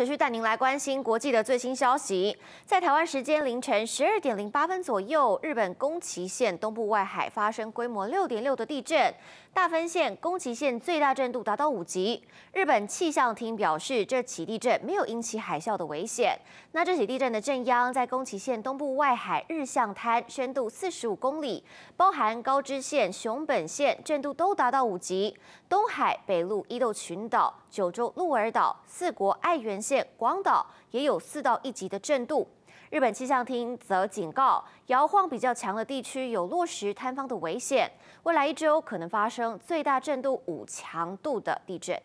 持续带您来关心国际的最新消息。在台湾时间凌晨十二点零八分左右，日本宫崎县东部外海发生规模六点六的地震，大分县、宫崎县最大震度达到五级。日本气象厅表示，这起地震没有引起海啸的危险。那这起地震的震央在宫崎县东部外海日向滩，深度四十五公里，包含高知县、熊本县，震度都达到五级。东海、北陆、伊豆群岛、九州、鹿儿岛、四国、爱媛广岛也有四到一级的震度。日本气象厅则警告，摇晃比较强的地区有落石、塌方的危险。未来一周可能发生最大震度五强度的地震。